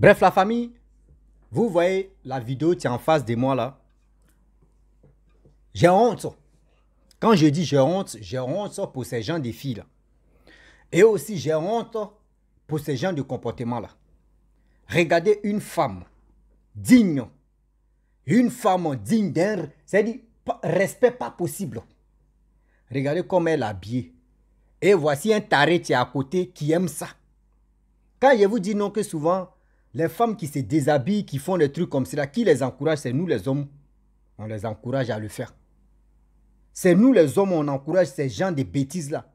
Bref, la famille, vous voyez la vidéo qui est en face de moi là. J'ai honte. Quand je dis j'ai honte, j'ai honte pour ces gens des filles là. Et aussi j'ai honte pour ces gens de comportement là. Regardez une femme digne. Une femme digne d'un... C'est-à-dire, respect pas possible. Regardez comme elle est habillée. Et voici un taré qui est à côté qui aime ça. Quand je vous dis non que souvent, les femmes qui se déshabillent, qui font des trucs comme cela, qui les encourage C'est nous les hommes. On les encourage à le faire. C'est nous les hommes, on encourage ces gens de bêtises-là.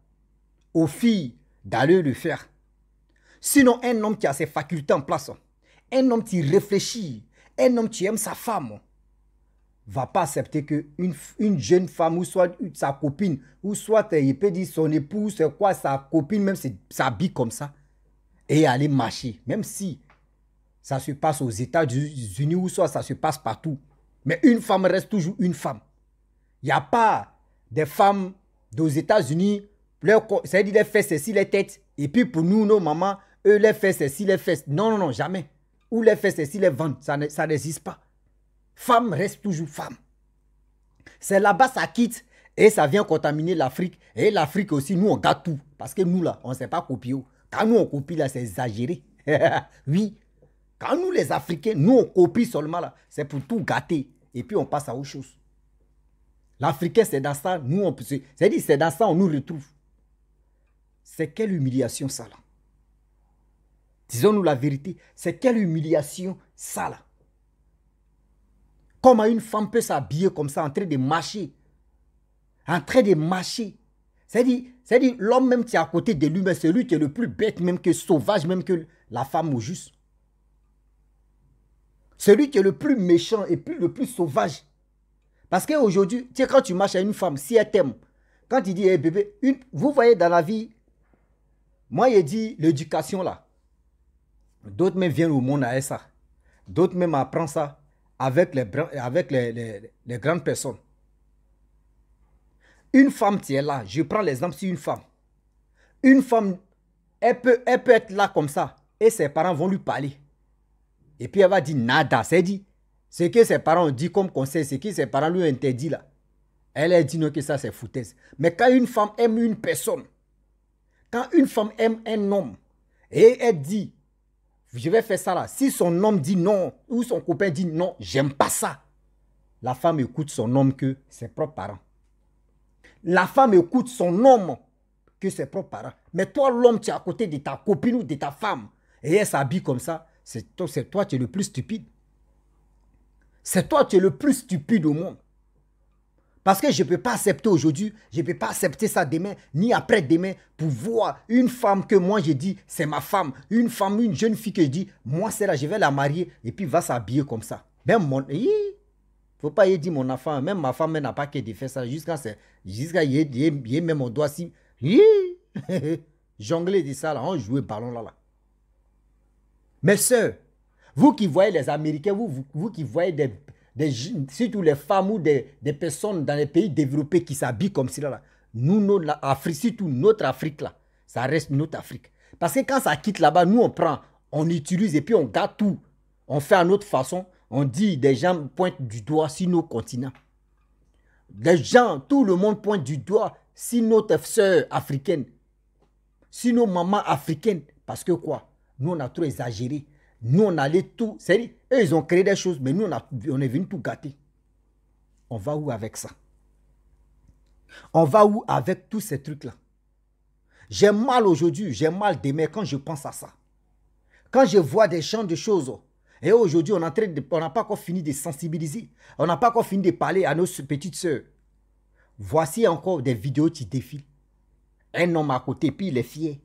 Aux filles d'aller le faire. Sinon, un homme qui a ses facultés en place, un homme qui réfléchit, un homme qui aime sa femme, va pas accepter que une, jeune femme ou soit sa copine ou soit il peut dire son épouse, quoi, sa copine même s'habille comme ça et aller marcher, même si ça se passe aux États-Unis ou soit ça se passe partout. Mais une femme reste toujours une femme. Il n'y a pas des femmes aux États-Unis, c'est-à-dire les fesses, c'est les têtes. Et puis pour nous, nos mamans, eux, les fesses, c'est les fesses. Non, non, non, jamais. Ou les fesses, c'est les ventes. Ça n'existe pas. Femme reste toujours femme. C'est là-bas, ça quitte. Et ça vient contaminer l'Afrique. Et l'Afrique aussi, nous, on gâte tout. Parce que nous, là, on ne sait pas copier. Quand nous, on copie, là, c'est exagéré. oui, quand nous, les Africains, nous, on copie seulement là. C'est pour tout gâter. Et puis, on passe à autre chose. L'Africain, c'est dans ça, nous, on peut. C'est dire c'est dans ça, on nous retrouve. C'est quelle humiliation, ça, là. Disons-nous la vérité. C'est quelle humiliation, ça, là. Comment une femme peut s'habiller comme ça, en train de marcher. En train de marcher. C'est-à-dire, l'homme même qui est à côté de lui, mais lui qui est le plus bête, même que sauvage, même que la femme au juste. Celui qui est le plus méchant et le plus sauvage. Parce qu'aujourd'hui, aujourd'hui, quand tu marches à une femme, si elle t'aime, quand il dit, hey, eh, bébé, une, vous voyez dans la vie, moi, il dit l'éducation là. D'autres même viennent au monde à ça. D'autres même apprennent ça avec les, avec grandes personnes. Une femme, tu es là. Je prends l'exemple sur une femme. Une femme, elle peut, elle peut être là comme ça. Et ses parents vont lui parler. Et puis elle va dire nada, c'est dit. Ce que ses parents ont dit comme conseil, ce que ses parents lui ont interdit là. Elle a dit non que ça c'est foutaise. Mais quand une femme aime une personne, quand une femme aime un homme, et elle dit, je vais faire ça là, si son homme dit non, ou son copain dit non, j'aime pas ça, la femme écoute son homme que ses propres parents. La femme écoute son homme que ses propres parents. Mais toi, l'homme, tu es à côté de ta copine ou de ta femme, et elle s'habille comme ça, c'est toi, toi, tu es le plus stupide. C'est toi, tu es le plus stupide au monde. Parce que je ne peux pas accepter aujourd'hui, je ne peux pas accepter ça demain, ni après-demain, pour voir une femme que moi j'ai dit, c'est ma femme, une femme, une jeune fille que je dis, moi c'est là, je vais la marier, et puis va s'habiller comme ça. Même mon... Il ne faut pas y dire mon enfant, même ma femme n'a pas qu'à fait ça, jusqu'à jusqu'à y, y, même mon doigt si... jongler dit ça là, on jouait ballon là là. Mes soeurs, vous qui voyez les Américains, vous, vous, qui voyez des, surtout les femmes ou des, personnes dans les pays développés qui s'habillent comme cela, nous, notre Afrique, surtout notre Afrique, là, ça reste notre Afrique. Parce que quand ça quitte là-bas, nous, on prend, on utilise et puis on garde tout. On fait à notre façon. On dit, des gens pointent du doigt sur nos continents. Des gens, tout le monde pointe du doigt sur notre soeur africaine, sur nos mamans africaines. Parce que quoi nous, on a trop exagéré. Nous, on allait tout. C'est eux, ils ont créé des choses, mais nous, on, a, on est venu tout gâter. On va où avec ça On va où avec tous ces trucs-là J'ai mal aujourd'hui, j'ai mal demain quand je pense à ça. Quand je vois des champs de choses, et aujourd'hui, on n'a pas encore fini de sensibiliser. On n'a pas encore fini de parler à nos petites sœurs. Voici encore des vidéos qui défilent. Un homme à côté, puis il est fier.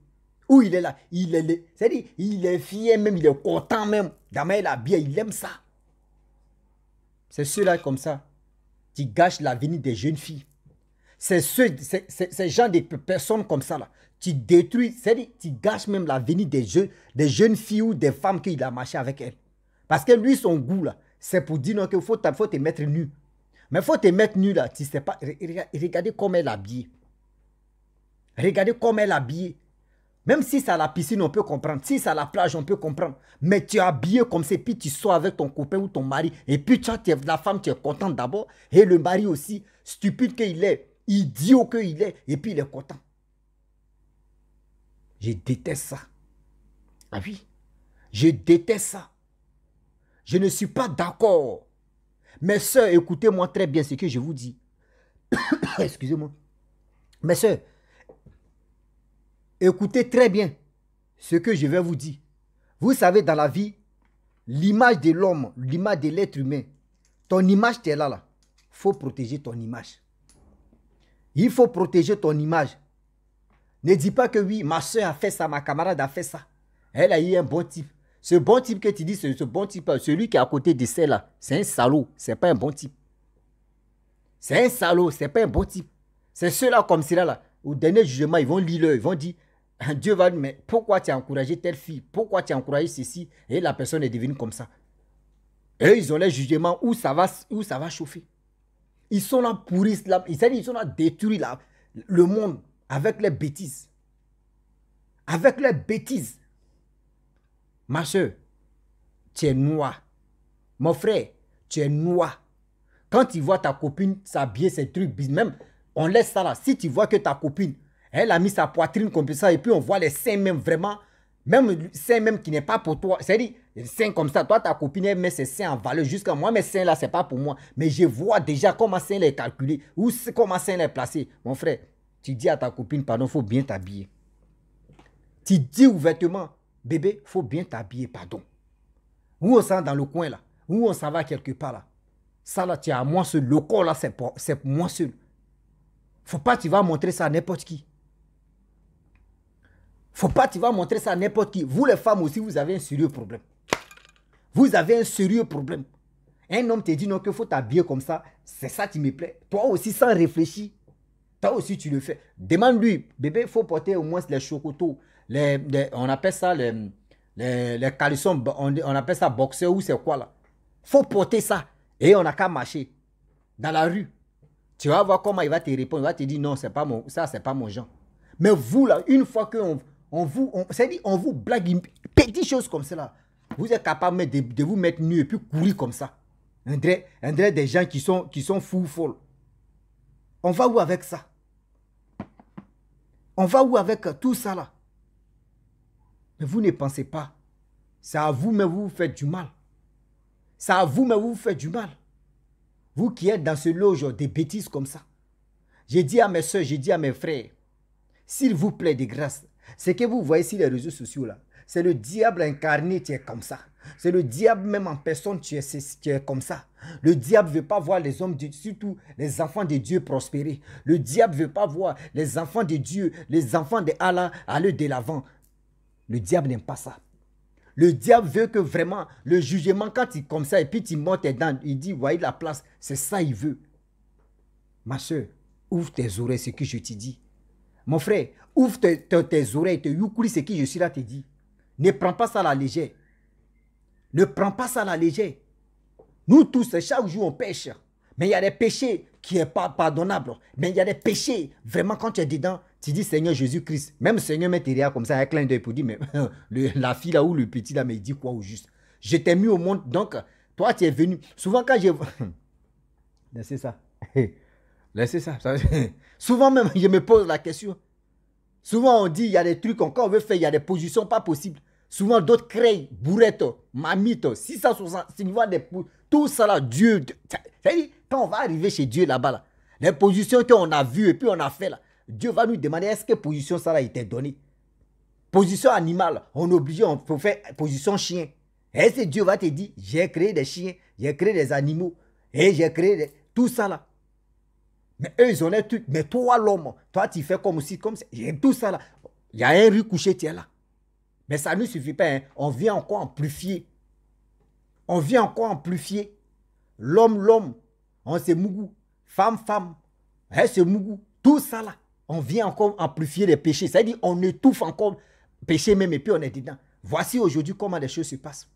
Où il est là, il est, c'est-à-dire, il est fier même, il est content même. il il aime ça. C'est ceux-là comme ça qui gâchent l'avenir des jeunes filles. C'est ce, ces gens de personnes comme ça là. Tu détruis, c'est-à-dire, tu gâches même l'avenir des, jeunes, des jeunes filles ou des femmes qu'il a marché avec elles. Parce que lui, son goût là, c'est pour dire qu'il faut, faut te mettre nu. Mais il faut te mettre nu là, tu sais pas. Regardez comment elle est habillée. Regardez comment elle est habillée. Même si c'est à la piscine, on peut comprendre. Si c'est à la plage, on peut comprendre. Mais tu es habillé comme ça, puis tu sors avec ton copain ou ton mari. Et puis, tu as la femme, tu es contente d'abord. Et le mari aussi, stupide qu'il est, idiot qu'il est, et puis il est content. Je déteste ça. Ah oui, je déteste ça. Je ne suis pas d'accord. Mes soeurs, écoutez-moi très bien ce que je vous dis. Excusez-moi. Mes soeurs, Écoutez très bien ce que je vais vous dire. Vous savez, dans la vie, l'image de l'homme, l'image de l'être humain, ton image, tu es là, là. faut protéger ton image. Il faut protéger ton image. Ne dis pas que oui, ma soeur a fait ça, ma camarade a fait ça. Elle a eu un bon type. Ce bon type que tu dis, c'est ce bon type, celui qui est à côté de celle-là, c'est un salaud, c'est pas un bon type. C'est un salaud, c'est pas un bon type. C'est ceux-là comme cela là. Au dernier jugement, ils vont lire, ils vont dire Dieu va dire, mais pourquoi tu as encouragé telle fille Pourquoi tu as encouragé ceci Et la personne est devenue comme ça. Et ils ont les jugements où ça va, où ça va chauffer. Ils sont là pourris, là, ils sont là détruire là, le monde avec les bêtises. Avec les bêtises. Ma soeur, tu es noir. Mon frère, tu es noir. Quand tu vois ta copine s'habiller, ces trucs, même, on laisse ça là. Si tu vois que ta copine, elle a mis sa poitrine comme ça et puis on voit les seins même vraiment, même les seins même qui n'est pas pour toi. C'est-à-dire, les seins comme ça, toi ta copine elle met ses seins en valeur jusqu'à moi, mes seins là c'est pas pour moi. Mais je vois déjà comment seins les calculer ou comment seins les placer. Mon frère, tu dis à ta copine, pardon, faut bien t'habiller. Tu dis ouvertement, bébé, faut bien t'habiller, pardon. Où on s'en dans le coin là, où on s'en va quelque part là. Ça là, tu es à moi seul. Le corps là, c'est moi seul. Faut pas, tu vas montrer ça à n'importe qui. Faut pas, tu vas montrer ça à n'importe qui. Vous, les femmes aussi, vous avez un sérieux problème. Vous avez un sérieux problème. Un homme te dit non, que faut t'habiller comme ça. C'est ça qui me plaît. Toi aussi, sans réfléchir. Toi aussi, tu le fais. Demande-lui, bébé, il faut porter au moins les chocotos. on appelle ça les, les, On, appelle ça boxeur ou c'est quoi là. faut porter ça. Et on n'a qu'à marcher dans la rue. Tu vas voir comment il va te répondre. Il va te dire non, c'est pas mon, ça, c'est pas mon genre. Mais vous, là, une fois qu'on on vous, dit, on vous blague une petite chose comme cela. Vous êtes capable de, vous mettre nu et puis courir comme ça. un des gens qui sont, qui sont fous, folles. On va où avec ça On va où avec tout ça là Mais vous ne pensez pas. C'est à vous, mais vous vous faites du mal. C'est à vous, mais vous vous faites du mal. Vous qui êtes dans ce loge des bêtises comme ça. J'ai dit à mes soeurs, j'ai dit à mes frères, s'il vous plaît de grâce, ce que vous voyez sur les réseaux sociaux là, c'est le diable incarné, qui est comme ça. C'est le diable même en personne, tu es, comme ça. Le diable ne veut pas voir les hommes, surtout les enfants de Dieu prospérer. Le diable ne veut pas voir les enfants de Dieu, les enfants de Allah aller de l'avant. Le diable n'aime pas ça. Le diable veut que vraiment le jugement, quand il comme ça, et puis tu montes tes dents, il dit, voyez la place, c'est ça il veut. Ma soeur, ouvre tes oreilles, ce que je te dis. Mon frère, ouvre tes oreilles, te yukuri, ce qui je suis là te dit. Ne prends pas ça à la légère. Ne prends pas ça à la légère. Nous tous, chaque jour, on pêche. Mais il y a des péchés qui n'est pas pardonnable. Mais il y a des péchés. Vraiment, quand tu es dedans, tu dis Seigneur Jésus-Christ. Même Seigneur met comme ça, avec clin d'œil pour dire, mais la fille là ou le petit là, mais il dit quoi au juste Je t'ai mis au monde. Donc, toi, tu es venu. Souvent, quand j'ai. C'est ça. Laissez ben, ça. Souvent même, je me pose la question. Souvent, on dit, il y a des trucs encore, on veut faire, il y a des positions pas possibles. Souvent, d'autres créent, bourrette, mamite, 660, des tout ça là, Dieu. Ça veut dire quand on va arriver chez Dieu là-bas, là, les positions qu'on a vues et puis on a fait là, Dieu va nous demander est-ce que position ça là été donnée. Position animale, on est obligé, on peut faire position chien. Est-ce Dieu va te dire, j'ai créé des chiens, j'ai créé des animaux, et j'ai créé tout ça là. Mais eux, ils ont les trucs. Mais toi, l'homme, toi, tu fais comme si, comme ça. j'aime tout ça là. Il y a un rue couché, tiens là. Mais ça ne suffit pas. Hein. On vient encore amplifier. On vient encore amplifier. L'homme, l'homme, on se mougou. Femme, femme, hein, se mougou. Tout ça là. On vient encore amplifier les péchés. ça veut dire on étouffe encore péché même et puis on est dedans. Voici aujourd'hui comment les choses se passent.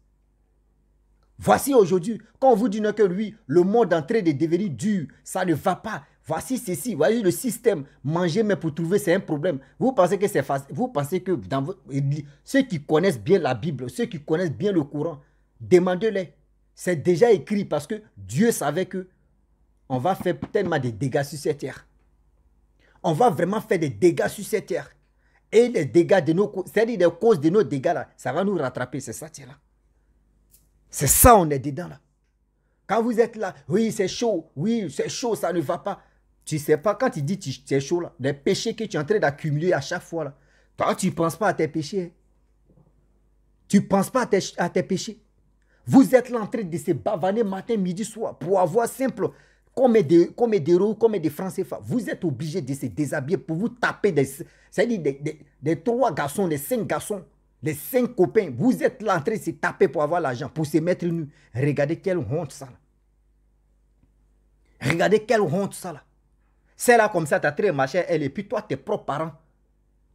Voici aujourd'hui, quand on vous dit que lui, le monde est en train de devenir dur, ça ne va pas. Voici ceci, voyez le système. Manger, mais pour trouver, c'est un problème. Vous pensez que c'est facile. Vous pensez que dans ceux qui connaissent bien la Bible, ceux qui connaissent bien le courant, demandez-les. C'est déjà écrit parce que Dieu savait que on va faire tellement de dégâts sur cette terre. On va vraiment faire des dégâts sur cette terre. Et les dégâts de nos, c'est-à-dire les causes de nos dégâts ça va nous rattraper, c'est ça, tiens là. C'est ça, on est dedans là. Quand vous êtes là, oui, c'est chaud, oui, c'est chaud, ça ne va pas. Tu sais pas, quand tu dis que c'est chaud là, les péchés que tu es en train d'accumuler à chaque fois là, toi, tu ne penses pas à tes péchés. Hein. Tu ne penses pas à tes, péchés. Vous êtes là en train de se bavaner matin, midi, soir pour avoir simple comme de, roues, comme combien de francs CFA. Vous êtes obligé de se déshabiller pour vous taper des, cest des, trois garçons, des cinq garçons les cinq copains, vous êtes là en train de se taper pour avoir l'argent, pour se mettre nu. Regardez quelle honte ça là. Regardez quelle honte ça là. Celle là comme ça, t'as très chère, elle, et puis toi, tes propres parents,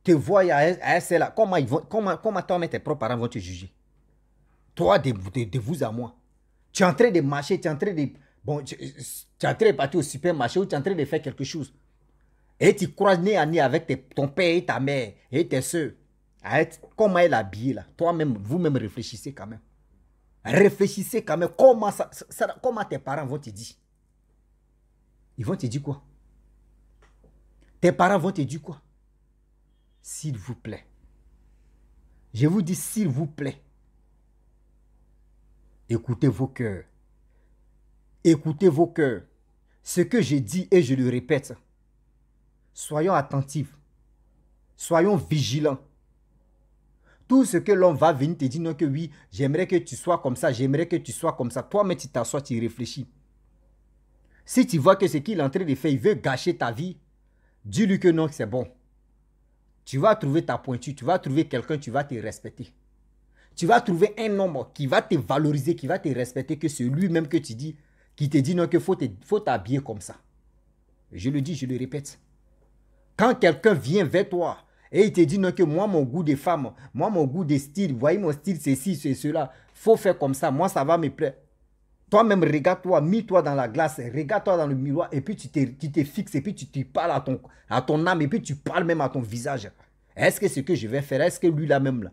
te voient à, celle là. Comment, ils vont, comment, toi, mais tes propres parents vont te juger Toi, de, vous à moi. Tu es en train de marcher, tu es en train de. Bon, tu, es en train de partir au supermarché ou tu es en train de faire quelque chose. Et tu crois nez à nez avec ton père et ta mère et tes soeurs comment elle est habillée là. Toi-même, vous-même réfléchissez quand même. Réfléchissez quand même comment, comment tes parents vont te dire. Ils vont te dire quoi Tes parents vont te dire quoi S'il vous plaît. Je vous dis s'il vous plaît. Écoutez vos cœurs. Écoutez vos cœurs. Ce que j'ai dit et je le répète. Soyons attentifs. Soyons vigilants. Tout ce que l'on va venir te dire, non que oui, j'aimerais que tu sois comme ça, j'aimerais que tu sois comme ça. toi mais tu t'assois, tu réfléchis. Si tu vois que ce qu'il est en train de faire, il veut gâcher ta vie, dis-lui que non, c'est bon. Tu vas trouver ta pointue tu vas trouver quelqu'un, tu vas te respecter. Tu vas trouver un homme qui va te valoriser, qui va te respecter, que celui-même que tu dis, qui te dit non, que faut, faut t'habiller comme ça. Je le dis, je le répète. Quand quelqu'un vient vers toi et il te dit non que moi, mon goût des femmes, moi, mon goût des styles, voyez mon style, ceci, c'est cela. Faut faire comme ça, moi, ça va me plaire. Toi-même, regarde-toi, mets-toi dans la glace, regarde-toi dans le miroir, et puis tu te, tu fixes, et puis tu, te parles à ton, à ton âme, et puis tu parles même à ton visage. Est-ce que ce que je vais faire, est-ce que lui là même là,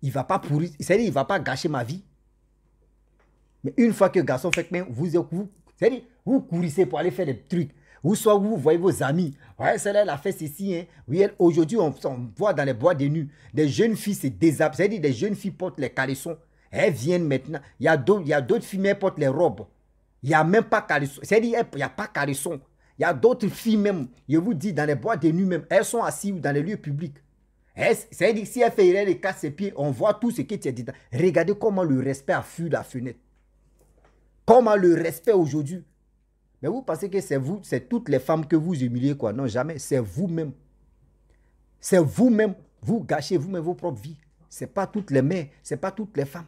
il va pas pourrir, cest à il va pas gâcher ma vie. Mais une fois que garçon fait que vous, vous, vous, vous courissez pour aller faire des trucs, ou soit vous voyez vos amis. Ouais, celle-là, elle a fait ceci. Hein. aujourd'hui, on, voit dans les bois des nus des jeunes filles se déshabillent. C'est-à-dire, des jeunes filles portent les caressons Elles viennent maintenant. Il y a d'autres filles, mais elles portent les robes. Il n'y a même pas caleçon. C'est-à-dire, il n'y a pas caressons Il y a d'autres filles même, je vous dis, dans les bois des nuit même, elles sont assises dans les lieux publics. C'est-à-dire, si elle fait les casse ses pieds, on voit tout ce qui est dit. Regardez comment le respect a fui la fenêtre. Comment le respect aujourd'hui. Mais vous pensez que c'est vous, c'est toutes les femmes que vous humiliez, quoi. Non, jamais. C'est vous-même. C'est vous-même. Vous gâchez vous-même vos propres vies. Ce n'est pas toutes les mères, ce n'est pas toutes les femmes.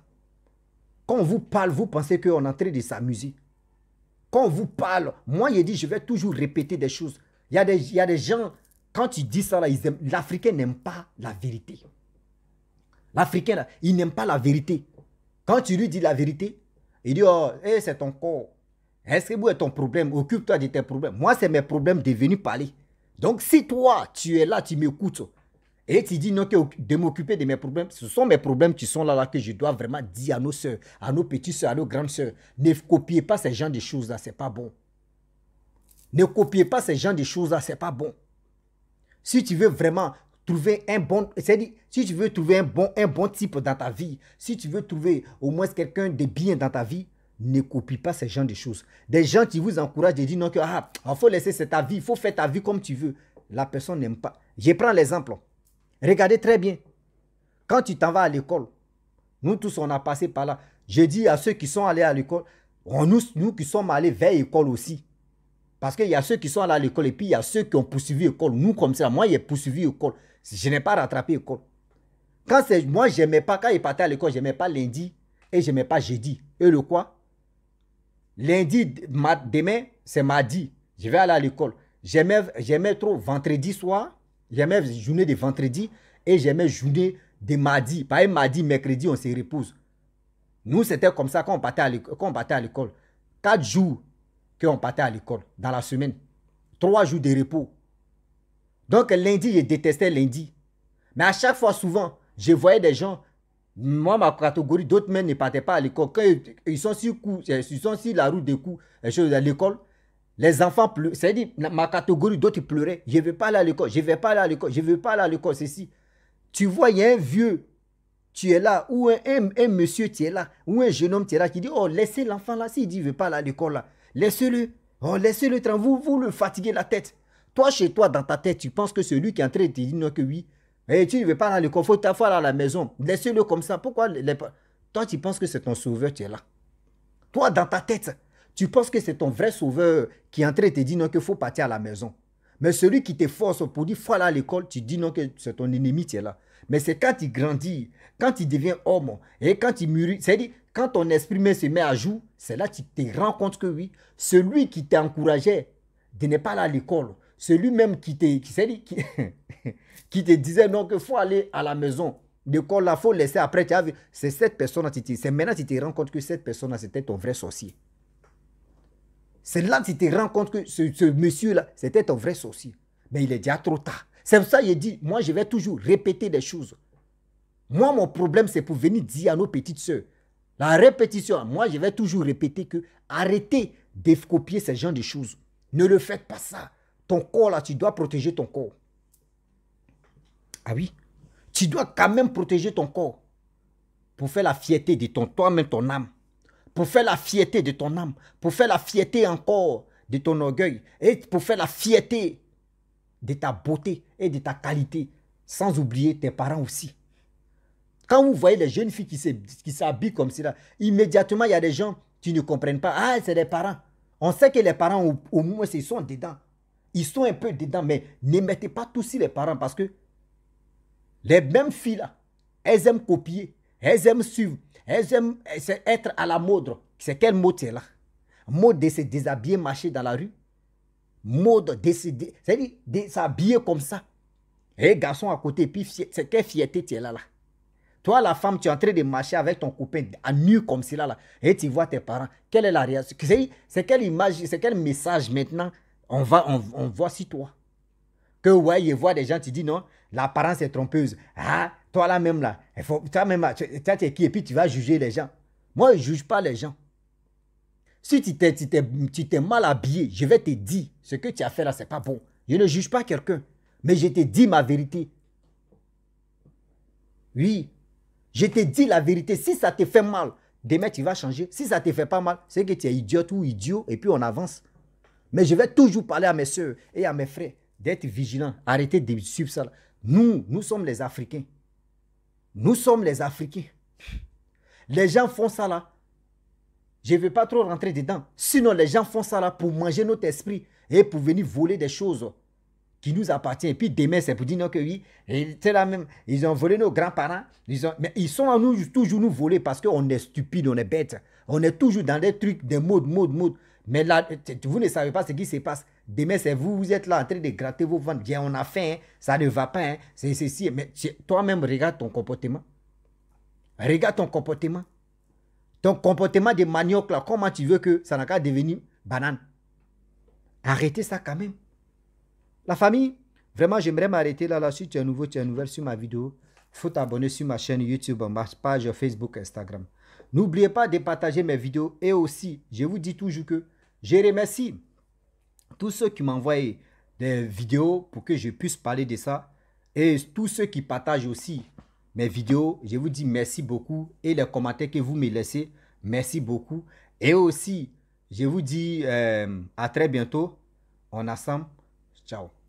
Quand on vous parle, vous pensez qu'on est en train de s'amuser. Quand on vous parle, moi, je dis, je vais toujours répéter des choses. Il y a des, il y a des gens, quand tu dis ça, l'Africain n'aime pas la vérité. L'Africain, il n'aime pas la vérité. Quand tu lui dis la vérité, il dit, oh, eh, c'est ton corps que vous êtes ton problème, occupe-toi de tes problèmes. Moi, c'est mes problèmes devenus parler. Donc, si toi, tu es là, tu m'écoutes et tu dis non, que de m'occuper de mes problèmes, ce sont mes problèmes qui sont là, là que je dois vraiment dire à nos soeurs, à nos petites soeurs, à nos grandes soeurs. Ne copiez pas ces gens de choses-là, c'est pas bon. Ne copiez pas ces gens de choses-là, c'est pas bon. Si tu veux vraiment trouver un bon, c'est-à-dire, si tu veux trouver un bon, un bon type dans ta vie, si tu veux trouver au moins quelqu'un de bien dans ta vie, ne copie pas ces genre de choses. Des gens qui vous encouragent et disent non, ah, il faut laisser, c'est ta vie, il faut faire ta vie comme tu veux. La personne n'aime pas. Je prends l'exemple. Regardez très bien. Quand tu t'en vas à l'école, nous tous, on a passé par là. Je dis à ceux qui sont allés à l'école, nous, nous qui sommes allés vers l'école aussi. Parce qu'il y a ceux qui sont allés à l'école et puis il y a ceux qui ont poursuivi l'école. Nous, comme ça, moi, j'ai poursuivi l'école. Je n'ai pas rattrapé l'école. Quand c'est moi, je n'aimais pas, quand il partait à l'école, je n'aimais pas lundi et je n'aimais pas jeudi. Et le quoi Lundi, demain, c'est mardi. Je vais aller à l'école. J'aimais trop vendredi soir. J'aimais journée de vendredi et j'aimais journée de mardi. Par exemple, mardi, mercredi, on se repose. Nous, c'était comme ça quand on partait à l'école. Quatre jours qu'on partait à l'école dans la semaine. Trois jours de repos. Donc lundi, je détestais lundi. Mais à chaque fois, souvent, je voyais des gens moi, ma catégorie, d'autres mères ne partaient pas à l'école. Quand ils sont sur, coup, euh, ils sont sur la route des coups, les à l'école, les enfants pleurent. C'est-à-dire, ma catégorie, d'autres pleuraient. Je ne veux pas aller à l'école, je ne vais pas aller à l'école, je ne veux pas aller à l'école, ceci. Tu vois, il y a un vieux, tu es là, ou un, monsieur, tu es là, ou un jeune homme, tu es là, qui dit, oh, laissez l'enfant là, s'il dit, il ne veut pas aller à l'école là, laissez-le, oh, laissez-le, vous, vous le fatiguez la tête. Toi, chez toi, dans ta tête, tu penses que celui qui est en train de te dire non, que oui, et tu ne veux pas dans l'école, confort, ta aller à la maison. laisse le comme ça. Pourquoi Toi, tu penses que c'est ton sauveur tu es là. Toi, dans ta tête, tu penses que c'est ton vrai sauveur qui est entré et te dit non, qu'il faut partir à la maison. Mais celui qui te force pour dire aller à l'école, tu dis non, que c'est ton ennemi qui est là. Mais c'est quand il grandit, quand il devient homme et quand il mûrit, c'est-à-dire quand ton esprit se met à jour, c'est là que tu te rends compte que oui, celui qui encouragé de ne pas aller à l'école, c'est lui-même qui te, qui, te disait non qu'il faut aller à la maison. quoi la faut laisser après. C'est cette personne C'est maintenant que tu te rends compte que cette personne c'était ton vrai sorcier. C'est là que tu te rends compte que ce, monsieur-là, c'était ton vrai sorcier. Mais il est déjà trop tard. C'est pour ça qu'il dit, moi, je vais toujours répéter des choses. Moi, mon problème, c'est pour venir dire à nos petites sœurs. La répétition, moi, je vais toujours répéter que arrêtez de ces ce genre de choses. Ne le faites pas ça. Ton corps là, tu dois protéger ton corps. Ah oui, tu dois quand même protéger ton corps pour faire la fierté de ton toi-même, ton âme. Pour faire la fierté de ton âme. Pour faire la fierté encore de ton orgueil. Et pour faire la fierté de ta beauté et de ta qualité. Sans oublier tes parents aussi. Quand vous voyez les jeunes filles qui s'habillent comme cela, immédiatement, il y a des gens qui ne comprennent pas. Ah, c'est les parents. On sait que les parents, au, moins, ils sont dedans ils sont un peu dedans, mais ne mettez pas tous les parents parce que les mêmes filles-là, elles aiment copier, elles aiment suivre, elles aiment être à la mode. C'est quel mot es là Mode de se déshabiller, marcher dans la rue. Mode de se comme ça. Et garçon à côté, puis c'est quelle fierté tu es là, là Toi, la femme, tu es en train de marcher avec ton copain à nu comme cela, là, et tu vois tes parents. Quelle est la réaction C'est quelle image, c'est quel message maintenant on va, on, voit si toi. Que ouais, il voit des gens, tu dis non, l'apparence est trompeuse. Ah, toi là même là, toi tu es qui et puis tu vas juger les gens. Moi, je ne juge pas les gens. Si tu t'es, tu, t'es, mal habillé, je vais te dire, ce que tu as fait là, n'est pas bon. Je ne juge pas quelqu'un, mais je te dis ma vérité. Oui, je te dis la vérité. Si ça te fait mal, demain tu vas changer. Si ça te fait pas mal, c'est que tu es idiote ou idiot et puis on avance. Mais je vais toujours parler à mes soeurs et à mes frères d'être vigilants. Arrêtez de suivre ça. Nous, nous sommes les Africains. Nous sommes les Africains. Les gens font ça là. Je ne veux pas trop rentrer dedans. Sinon, les gens font ça là pour manger notre esprit et pour venir voler des choses qui nous appartiennent. Et puis demain, c'est pour dire non que oui, c'est la même, ils ont volé nos grands-parents. mais ils sont à nous toujours nous voler parce qu'on est stupide, on est bête. On est toujours dans des trucs, des modes, modes, modes. Mais là, vous ne savez pas ce qui se passe. Demain, c'est vous, vous êtes là en train de gratter vos ventes. Bien, on a faim, hein. ça ne va pas, hein. c'est ceci. Hein. Mais toi-même, regarde ton comportement. Regarde ton comportement. Ton comportement de manioc, là, comment tu veux que ça n'a qu'à devenir banane Arrêtez ça quand même. La famille, vraiment, j'aimerais m'arrêter là. La si tu es nouveau, tu es nouvelle sur ma vidéo, faut t'abonner sur ma chaîne YouTube, ma page Facebook, Instagram. N'oubliez pas de partager mes vidéos et aussi, je vous dis toujours que je remercie tous ceux qui m'envoient des vidéos pour que je puisse parler de ça et tous ceux qui partagent aussi mes vidéos. Je vous dis merci beaucoup et les commentaires que vous me laissez, merci beaucoup. Et aussi, je vous dis euh, à très bientôt. On ensemble. Ciao.